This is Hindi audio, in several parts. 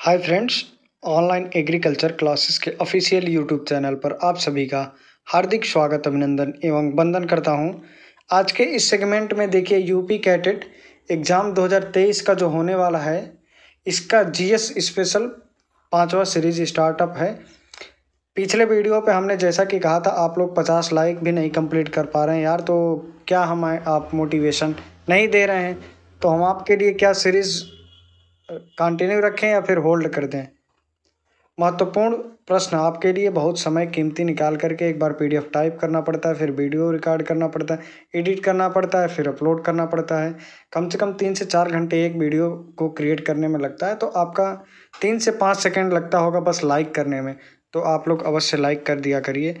हाय फ्रेंड्स ऑनलाइन एग्रीकल्चर क्लासेस के ऑफिशियल यूट्यूब चैनल पर आप सभी का हार्दिक स्वागत अभिनंदन एवं वंदन करता हूं आज के इस सेगमेंट में देखिए यूपी कैटेट एग्ज़ाम 2023 का जो होने वाला है इसका जीएस स्पेशल पाँचवा सीरीज स्टार्टअप है पिछले वीडियो पे हमने जैसा कि कहा था आप लोग पचास लाइक भी नहीं कम्प्लीट कर पा रहे हैं यार तो क्या हम आप मोटिवेशन नहीं दे रहे हैं तो हम आपके लिए क्या सीरीज़ कंटिन्यू रखें या फिर होल्ड कर दें महत्वपूर्ण प्रश्न आपके लिए बहुत समय कीमती निकाल करके एक बार पीडीएफ टाइप करना पड़ता है फिर वीडियो रिकॉर्ड करना पड़ता है एडिट करना पड़ता है फिर अपलोड करना पड़ता है कम से कम तीन से चार घंटे एक वीडियो को क्रिएट करने में लगता है तो आपका तीन से पाँच सेकेंड लगता होगा बस लाइक करने में तो आप लोग अवश्य लाइक कर दिया करिए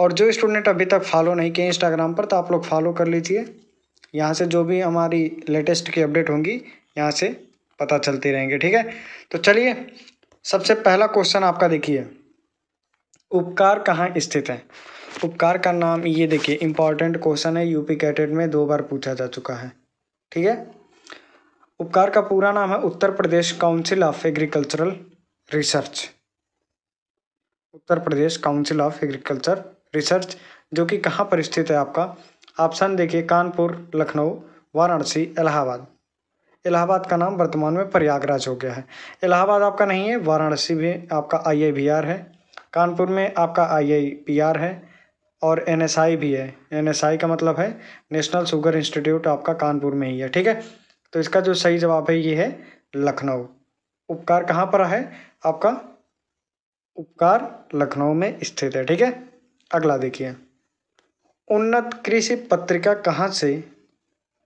और जो स्टूडेंट अभी तक फॉलो नहीं किए इंस्टाग्राम पर तो आप लोग फॉलो कर लीजिए यहाँ से जो भी हमारी लेटेस्ट की अपडेट होंगी यहाँ से पता चलते रहेंगे ठीक है तो चलिए सबसे पहला क्वेश्चन आपका देखिए उपकार कहाँ स्थित है उपकार का नाम ये देखिए इंपॉर्टेंट क्वेश्चन है यूपी कैटेड में दो बार पूछा जा चुका है ठीक है उपकार का पूरा नाम है Uttar Pradesh council of agricultural research Uttar Pradesh council of agriculture research जो कि कहाँ पर स्थित है आपका ऑप्शन देखिए कानपुर लखनऊ वाराणसी इलाहाबाद इलाहाबाद का नाम वर्तमान में प्रयागराज हो गया है इलाहाबाद आपका नहीं है वाराणसी भी आपका आई है कानपुर में आपका आई है और एन भी है एन का मतलब है नेशनल शुगर इंस्टीट्यूट आपका कानपुर में ही है ठीक है तो इसका जो सही जवाब है ये है लखनऊ उपकार कहाँ पर है आपका उपकार लखनऊ में स्थित है ठीक है अगला देखिए उन्नत कृषि पत्रिका कहाँ से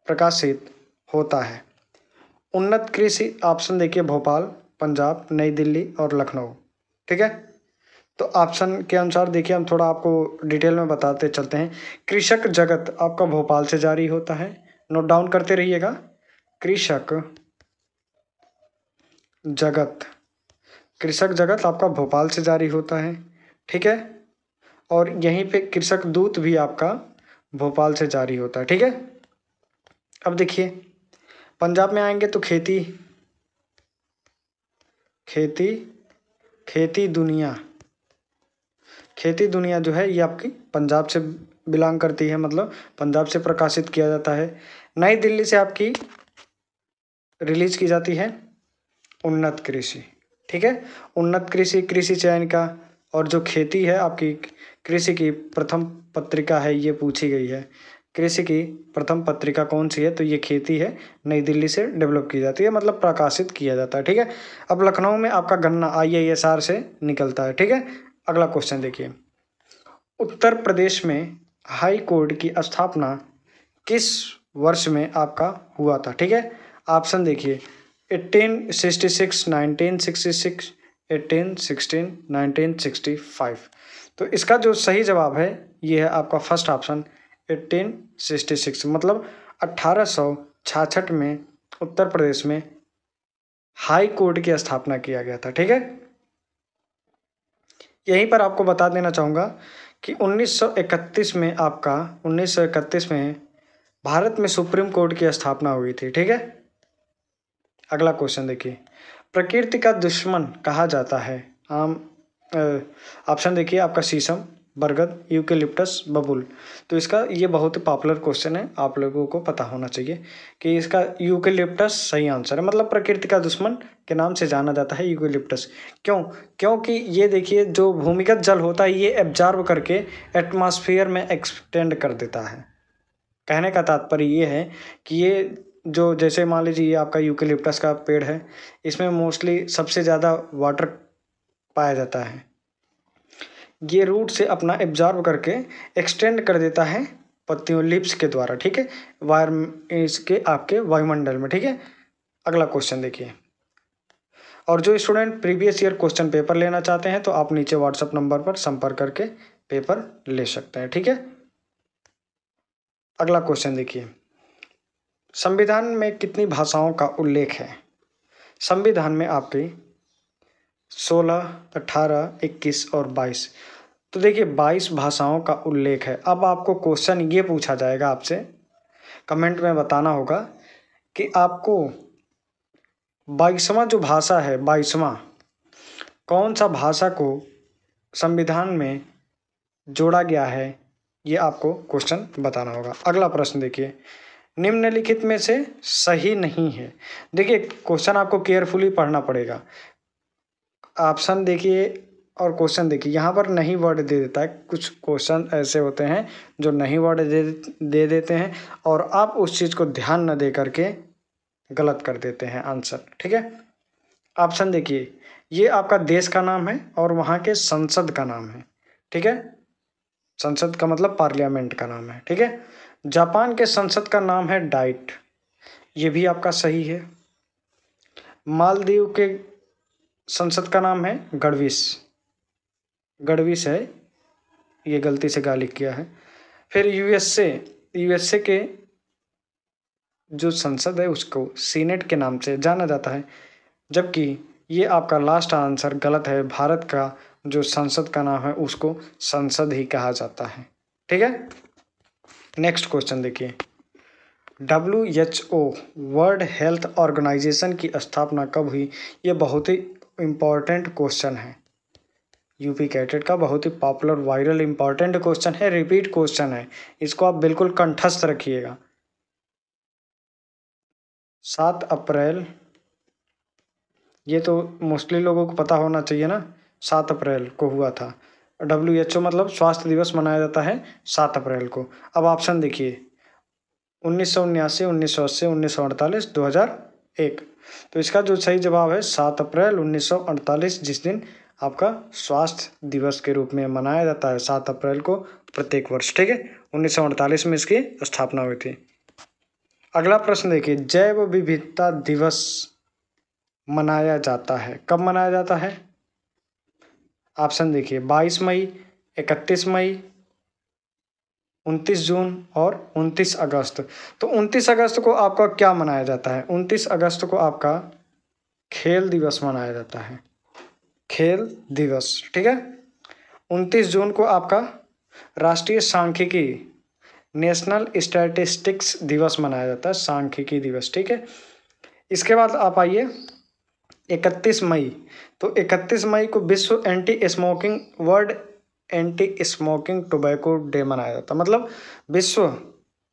प्रकाशित होता है उन्नत कृषि ऑप्शन देखिए भोपाल पंजाब नई दिल्ली और लखनऊ ठीक है तो ऑप्शन के अनुसार देखिए हम थोड़ा आपको डिटेल में बताते चलते हैं कृषक जगत आपका भोपाल से जारी होता है नोट डाउन करते रहिएगा कृषक जगत कृषक जगत आपका भोपाल से जारी होता है ठीक है और यहीं पे कृषक दूत भी आपका भोपाल से जारी होता है ठीक है अब देखिए पंजाब में आएंगे तो खेती खेती खेती दुनिया खेती दुनिया जो है ये आपकी पंजाब से बिलोंग करती है मतलब पंजाब से प्रकाशित किया जाता है नई दिल्ली से आपकी रिलीज की जाती है उन्नत कृषि ठीक है उन्नत कृषि कृषि चयन का और जो खेती है आपकी कृषि की प्रथम पत्रिका है ये पूछी गई है कृषि की प्रथम पत्रिका कौन सी है तो ये खेती है नई दिल्ली से डेवलप की जाती है मतलब प्रकाशित किया जाता है ठीक है अब लखनऊ में आपका गन्ना आई से निकलता है ठीक है अगला क्वेश्चन देखिए उत्तर प्रदेश में हाई कोर्ट की स्थापना किस वर्ष में आपका हुआ था ठीक है ऑप्शन देखिए eighteen sixty six nineteen sixty six eighteen sixteen nineteen sixty five तो इसका जो सही जवाब है ये है आपका first option eighteen sixty six मतलब अट्ठारह सौ छाछठ में उत्तर प्रदेश में हाई कोर्ट की स्थापना किया गया था ठीक है यहीं पर आपको बता देना चाहूँगा कि 1931 में आपका 1931 में भारत में सुप्रीम कोर्ट की स्थापना हुई थी ठीक है अगला क्वेश्चन देखिए प्रकृति का दुश्मन कहा जाता है आम ऑप्शन देखिए आपका शीशम बरगद यूकेलिप्टस बबुल तो इसका ये बहुत ही पॉपुलर क्वेश्चन है आप लोगों को पता होना चाहिए कि इसका यूकेलिप्टस सही आंसर है मतलब प्रकृति का दुश्मन के नाम से जाना जाता है यूकेलिप्टस क्यों क्योंकि ये देखिए जो भूमिगत जल होता है ये एब्जॉर्व करके एटमॉस्फेयर में एक्सटेंड कर देता है कहने का तात्पर्य ये है कि ये जो जैसे मान लीजिए आपका यूकेलिप्टस का पेड़ है इसमें मोस्टली सबसे ज़्यादा वाटर पाया जाता है ये रूट से अपना एब्जॉर्व करके एक्सटेंड कर देता है पत्तियों लिप्स के द्वारा ठीक है वायर इसके आपके वायुमंडल में ठीक है अगला क्वेश्चन देखिए और जो student previous year question paper लेना चाहते हैं तो आप नीचे व्हाट्सअप नंबर पर संपर्क करके पेपर ले सकते हैं ठीक है अगला क्वेश्चन देखिए संविधान में कितनी भाषाओं का उल्लेख है संविधान में आपकी सोलह अठारह इक्कीस और बाईस तो देखिए बाईस भाषाओं का उल्लेख है अब आपको क्वेश्चन ये पूछा जाएगा आपसे कमेंट में बताना होगा कि आपको बाईसवा जो भाषा है बाईसवा कौन सा भाषा को संविधान में जोड़ा गया है ये आपको क्वेश्चन बताना होगा अगला प्रश्न देखिए निम्नलिखित में से सही नहीं है देखिए क्वेश्चन आपको केयरफुली पढ़ना पड़ेगा ऑप्शन देखिए और क्वेश्चन देखिए यहाँ पर नहीं वर्ड दे देता है कुछ क्वेश्चन ऐसे होते हैं जो नहीं वर्ड दे दे देते हैं और आप उस चीज़ को ध्यान न दे करके गलत कर देते हैं आंसर ठीक है ऑप्शन देखिए ये आपका देश का नाम है और वहाँ के संसद का नाम है ठीक है संसद का मतलब पार्लियामेंट का नाम है ठीक है जापान के संसद का नाम है डाइट ये भी आपका सही है मालदीव के संसद का नाम है गढ़विस गढ़विस है ये गलती से गालिक किया है फिर यूएसए यूएसए के जो संसद है उसको सीनेट के नाम से जाना जाता है जबकि ये आपका लास्ट आंसर गलत है भारत का जो संसद का नाम है उसको संसद ही कहा जाता है ठीक है नेक्स्ट क्वेश्चन देखिए W H O world health organization की स्थापना कब हुई ये बहुत ही इम्पॉर्टेंट क्वेश्चन है यूपी कैटेड का बहुत ही पॉपुलर वायरल इम्पॉर्टेंट क्वेश्चन है रिपीट क्वेश्चन है इसको आप बिल्कुल कंठस्थ रखिएगा सात अप्रैल ये तो मोस्टली लोगों को पता होना चाहिए ना सात अप्रैल को हुआ था डब्ल्यू एच ओ मतलब स्वास्थ्य दिवस मनाया जाता है सात अप्रैल को अब ऑप्शन देखिए उन्नीस सौ उन्यासी उन्नीस सौ अस्सी उन्नीस सौ अड़तालीस दो हज़ार एक तो इसका जो सही जवाब है सात अप्रैल 1948 जिस दिन आपका स्वास्थ्य दिवस के रूप में मनाया जाता है सात अप्रैल को प्रत्येक वर्ष ठीक है 1948 में इसकी स्थापना हुई थी अगला प्रश्न देखिए जैव विविधता दिवस मनाया जाता है कब मनाया जाता है ऑप्शन देखिए 22 मई 31 मई उनतीस जून और उनतीस अगस्त तो उनतीस अगस्त को आपका क्या मनाया जाता है उनतीस अगस्त को आपका खेल दिवस मनाया जाता है खेल दिवस ठीक है उनतीस जून को आपका राष्ट्रीय सांख्यिकी नेशनल स्टैटिस्टिक्स दिवस मनाया जाता है सांख्यिकी दिवस ठीक है इसके बाद आप आइए 31 मई तो 31 मई को विश्व anti smoking world anti smoking tobacco day मनाया जाता है मतलब विश्व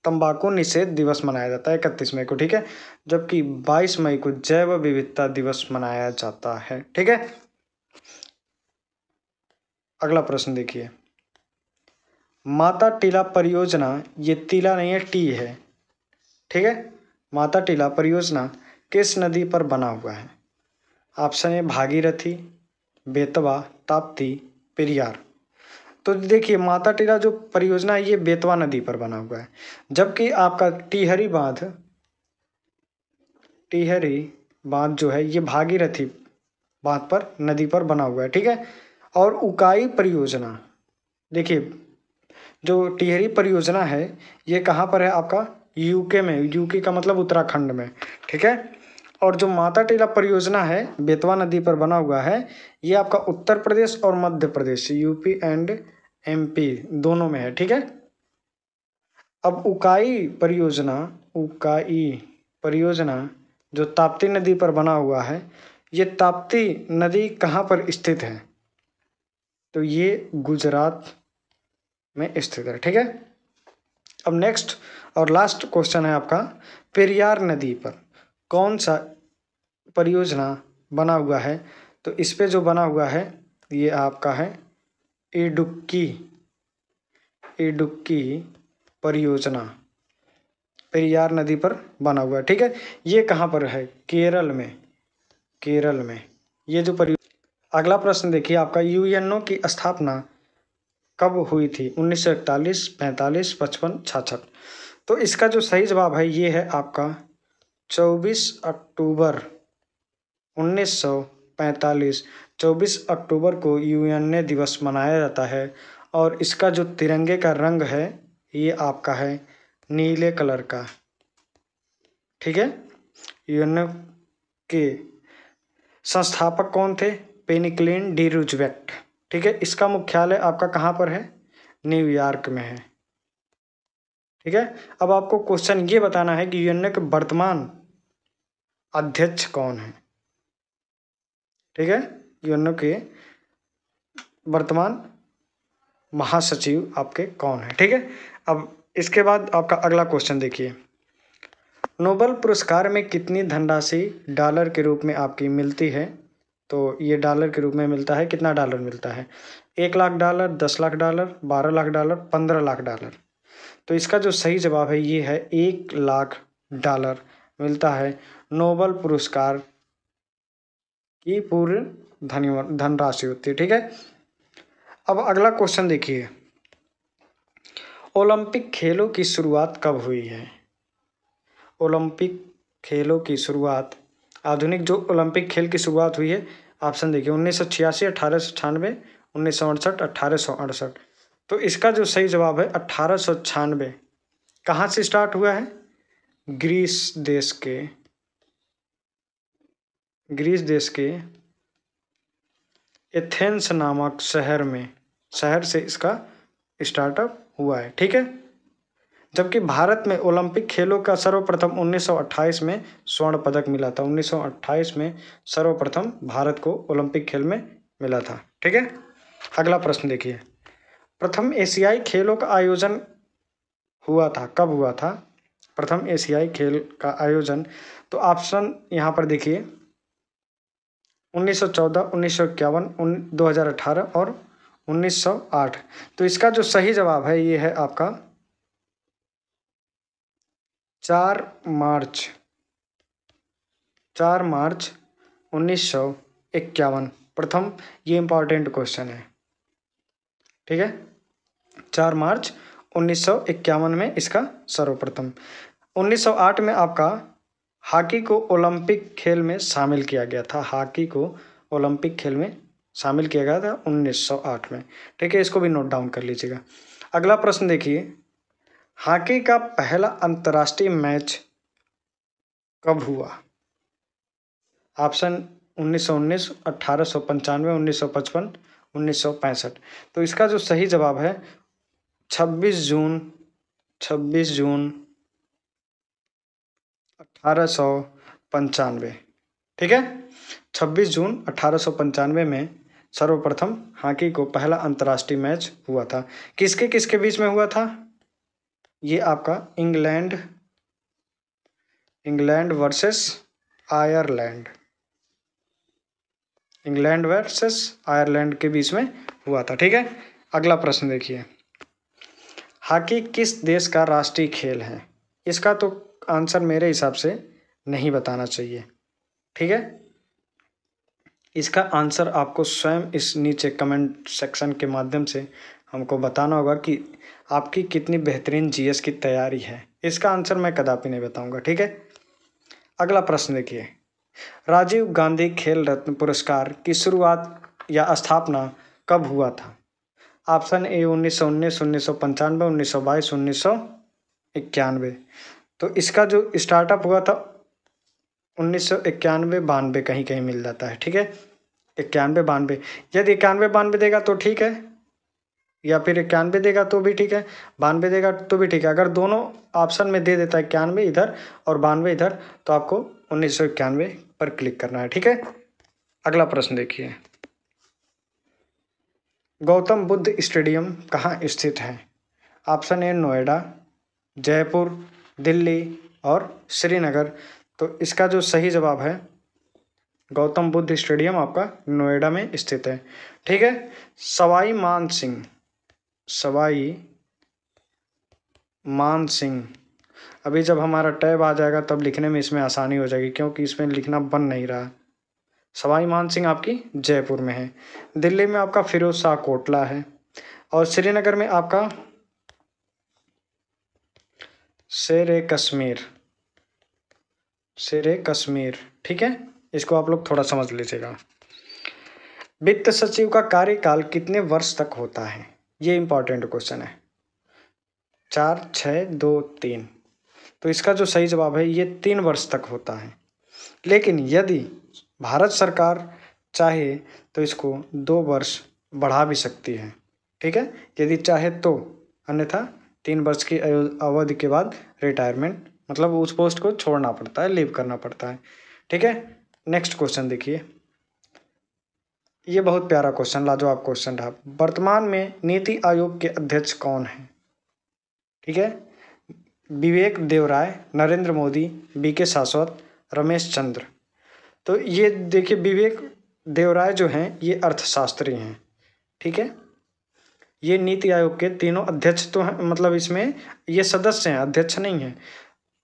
तंबाकू निषेध दिवस मनाया जाता है इकतीस मई को ठीक है जबकि बाईस मई को जैव विविधता दिवस मनाया जाता है ठीक है अगला प्रश्न देखिए माता टीला परियोजना ये टीला नहीं है टी है ठीक है माता टीला परियोजना किस नदी पर बना हुआ है ऑप्शन है भागीरथी बेतवा ताप्ती पेरियार तो देखिए माता टीला जो परियोजना है ये बेतवा नदी पर बना हुआ है जबकि आपका टिहरी बांध टिहरी बांध जो है ये भागीरथी बांध पर नदी पर बना हुआ है ठीक है और उकाई परियोजना देखिए जो टिहरी परियोजना है ये कहाँ पर है आपका यूके में यूके का मतलब उत्तराखंड में ठीक है और जो माता टीला परियोजना है बेतवा नदी पर बना हुआ है ये आपका उत्तर प्रदेश और Madhya Pradesh UP and MP दोनों में है ठीक है अब उकाई परियोजना उकाई परियोजना जो ताप्ती नदी पर बना हुआ है ये ताप्ती नदी कहाँ पर स्थित है तो ये गुजरात में स्थित है ठीक है अब नेक्स्ट और लास्ट क्वेश्चन है आपका पेरियार नदी पर कौन सा परियोजना बना हुआ है तो इस पर जो बना हुआ है ये आपका है इडुक्की इडुक्की परियोजना पेरियार नदी पर बना हुआ है ठीक है ये कहाँ पर है केरल में केरल में ये जो परियो अगला प्रश्न देखिए आपका यूएनओ की स्थापना कब हुई थी उन्नीस सौ इकतालीस पैंतालीस पचपन छाछठ तो इसका जो सही जवाब है ये है आपका चौबीस अक्टूबर उन्नीस सौ पैंतालीस चौबीस अक्टूबर को यू एन ए दिवस मनाया जाता है और इसका जो तिरंगे का रंग है ये आपका है नीले कलर का ठीक है यू एन ए के संस्थापक कौन थे पेनिक्लिन डी रूजवेक्ट ठीक है इसका मुख्यालय आपका कहाँ पर है न्यूयॉर्क में है ठीक है अब आपको क्वेश्चन ये बताना है कि यूएनए के वर्तमान अध्यक्ष कौन है ठीक है यूएनओ के वर्तमान महासचिव आपके कौन है ठीक है अब इसके बाद आपका अगला क्वेश्चन देखिए नोबल पुरस्कार में कितनी धनराशि डॉलर के रूप में आपकी मिलती है तो ये डॉलर के रूप में मिलता है कितना डॉलर मिलता है एक लाख डॉलर दस लाख डॉलर बारह लाख डॉलर पंद्रह लाख डॉलर तो इसका जो सही जवाब है ये है एक लाख डॉलर मिलता है नोबल पुरस्कार की पूर्ण धन धनराशि होती है ठीक है अब अगला क्वेश्चन देखिए ओलंपिक खेलों की शुरुआत कब हुई है ओलंपिक खेलों की शुरुआत आधुनिक जो ओलंपिक खेल की शुरुआत हुई है ऑप्शन देखिए उन्नीस सौ छियासी अठारह सौ अठानवे उन्नीस सौ अड़सठ अठारह सौ अड़सठ तो इसका जो सही जवाब है अट्ठारह सौ छियानवे कहाँ से स्टार्ट हुआ है ग्रीस देश के ग्रीस देश के एथेंस नामक शहर में शहर से इसका स्टार्टअप हुआ है ठीक है जबकि भारत में ओलंपिक खेलों का सर्वप्रथम 1928 में स्वर्ण पदक मिला था 1928 में सर्वप्रथम भारत को ओलंपिक खेल में मिला था ठीक है अगला प्रश्न देखिए प्रथम एशियाई खेलों का आयोजन हुआ था कब हुआ था प्रथम एशियाई खेल का आयोजन तो ऑप्शन यहाँ पर देखिए 1914, उन्नीस सौ इक्यावन दो हज़ार अठारह और 1908 तो इसका जो सही जवाब है ये है आपका चार मार्च चार मार्च उन्नीस सौ इक्यावन प्रथम ये इम्पॉर्टेंट क्वेश्चन है ठीक है चार मार्च उन्नीस में इसका सर्वप्रथम 1908 में आपका हॉकी को ओलंपिक खेल में शामिल किया गया था हॉकी को ओलंपिक खेल में शामिल किया गया था 1908 में ठीक है इसको भी नोट डाउन कर लीजिएगा अगला प्रश्न देखिए हॉकी का पहला अंतर्राष्ट्रीय मैच कब हुआ ऑप्शन उन्नीस उन्नीस उन्नीस सौ सौ सौ पंचानवे पचपन उन्नीस सौ पैंसठ तो इसका जो सही जवाब है छब्बीस जून छब्बीस जून अठारह सौ पंचानवे ठीक है छब्बीस जून अट्ठारह सौ पंचानवे में सर्वप्रथम हॉकी को पहला अंतर्राष्ट्रीय मैच हुआ था किसके किसके बीच में हुआ था ये आपका England England versus Ireland England versus Ireland के बीच में हुआ था ठीक है अगला प्रश्न देखिए हॉकी किस देश का राष्ट्रीय खेल है इसका तो आंसर मेरे हिसाब से नहीं बताना चाहिए ठीक है इसका आंसर आपको स्वयं इस नीचे कमेंट सेक्शन के माध्यम से हमको बताना होगा कि आपकी कितनी बेहतरीन जीएस की तैयारी है इसका आंसर मैं कदापि नहीं बताऊंगा ठीक है अगला प्रश्न देखिए राजीव गांधी खेल रत्न पुरस्कार की शुरुआत या स्थापना कब हुआ था ऑप्शन ए उन्नीस सौ उन्नीस उन्नीस सौ पंचानवे उन्नीस सौ बाईस उन्नीस सौ इक्यानवे तो इसका जो स्टार्टअप हुआ था उन्नीस सौ इक्यानवे बानवे कहीं कहीं मिल जाता है ठीक है इक्यानवे बानवे यदि इक्यानवे बानवे देगा तो ठीक है या फिर इक्यानवे देगा तो भी ठीक है बानवे देगा तो भी ठीक है अगर दोनों ऑप्शन में दे देता है इक्यानवे इधर और बानवे इधर तो आपको उन्नीस सौ इक्यानवे पर क्लिक करना है ठीक है अगला प्रश्न देखिए गौतम बुद्ध स्टेडियम कहाँ स्थित है ऑप्शन ए नोएडा जयपुर दिल्ली और श्रीनगर तो इसका जो सही जवाब है गौतम बुद्ध स्टेडियम आपका नोएडा में स्थित है ठीक है सवाई मान सिंह सवाई मान सिंह अभी जब हमारा टैब आ जाएगा तब लिखने में इसमें आसानी हो जाएगी क्योंकि इसमें लिखना बन नहीं रहा सवाई मान सिंह आपकी जयपुर में है दिल्ली में आपका फिरोज शाह कोटला है और श्रीनगर में आपका शेर कश्मीर शेर कश्मीर ठीक है इसको आप लोग थोड़ा समझ लीजिएगा वित्त सचिव का कार्यकाल कितने वर्ष तक होता है ये इंपॉर्टेंट क्वेश्चन है चार छ दो तीन तो इसका जो सही जवाब है ये तीन वर्ष तक होता है लेकिन यदि भारत सरकार चाहे तो इसको दो वर्ष बढ़ा भी सकती है ठीक है यदि चाहे तो अन्यथा तीन वर्ष की अवधि के बाद रिटायरमेंट मतलब उस पोस्ट को छोड़ना पड़ता है लीव करना पड़ता है ठीक है नेक्स्ट क्वेश्चन देखिए ये बहुत प्यारा क्वेश्चन लाजवाब क्वेश्चन रहा वर्तमान में नीति आयोग के अध्यक्ष कौन है ठीक है विवेक देवराय नरेंद्र मोदी बी के शाश्वत रमेश चंद्र तो ये देखिए विवेक देवराय जो हैं ये अर्थशास्त्री हैं ठीक है ये नीति आयोग के तीनों अध्यक्ष तो हैं मतलब इसमें ये सदस्य हैं अध्यक्ष नहीं हैं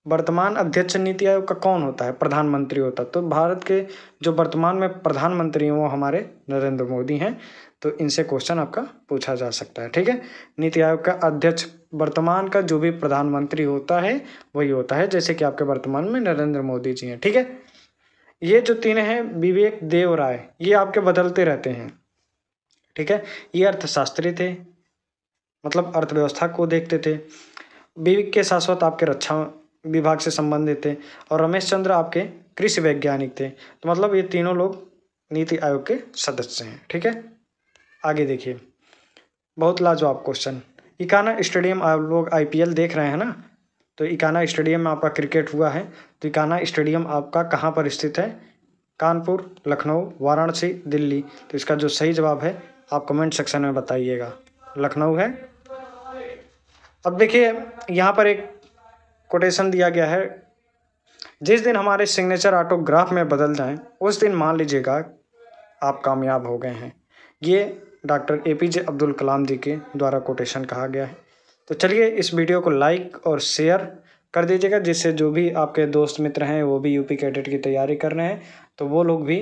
वर्तमान अध्यक्ष नीति आयोग का कौन होता है प्रधानमंत्री होता है तो भारत के जो वर्तमान में प्रधानमंत्री हैं वो हमारे नरेंद्र मोदी हैं तो इनसे क्वेश्चन आपका पूछा जा सकता है ठीक है नीति आयोग का अध्यक्ष वर्तमान का जो भी प्रधानमंत्री होता है वही होता है जैसे कि आपके वर्तमान में नरेंद्र मोदी जी हैं ठीक है ये जो तीन हैं विवेक देव राय ये आपके बदलते रहते हैं ठीक है ये अर्थशास्त्री थे मतलब अर्थव्यवस्था को देखते थे विवेक के साथ साथ आपके रक्षा विभाग से संबंधित थे और रमेश चंद्र आपके कृषि वैज्ञानिक थे तो मतलब ये तीनों लोग नीति आयोग के सदस्य हैं ठीक है आगे देखिए बहुत लाजवाब क्वेश्चन इकाना स्टेडियम आप लोग आईपीएल देख रहे हैं ना तो इकाना स्टेडियम में आपका क्रिकेट हुआ है तो इकाना स्टेडियम आपका कहाँ पर स्थित है कानपुर लखनऊ वाराणसी दिल्ली तो इसका जो सही जवाब है आप कमेंट सेक्शन में बताइएगा लखनऊ है अब देखिए यहाँ पर एक कोटेशन दिया गया है जिस दिन हमारे सिग्नेचर ऑटोग्राफ में बदल जाएं उस दिन मान लीजिएगा आप कामयाब हो गए हैं ये doctor A P J Abdul Kalam ji के द्वारा कोटेशन कहा गया है तो चलिए इस वीडियो को लाइक और शेयर कर दीजिएगा जिससे जो भी आपके दोस्त मित्र हैं वो भी यूपी कैडेट की तैयारी कर रहे हैं तो वो लोग भी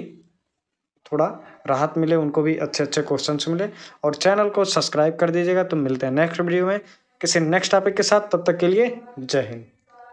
थोड़ा राहत मिले उनको भी अच्छे अच्छे क्वेश्चंस मिले और चैनल को सब्सक्राइब कर दीजिएगा तो मिलते हैं नेक्स्ट वीडियो में किसी नेक्स्ट टॉपिक के साथ तब तक के लिए जय हिंद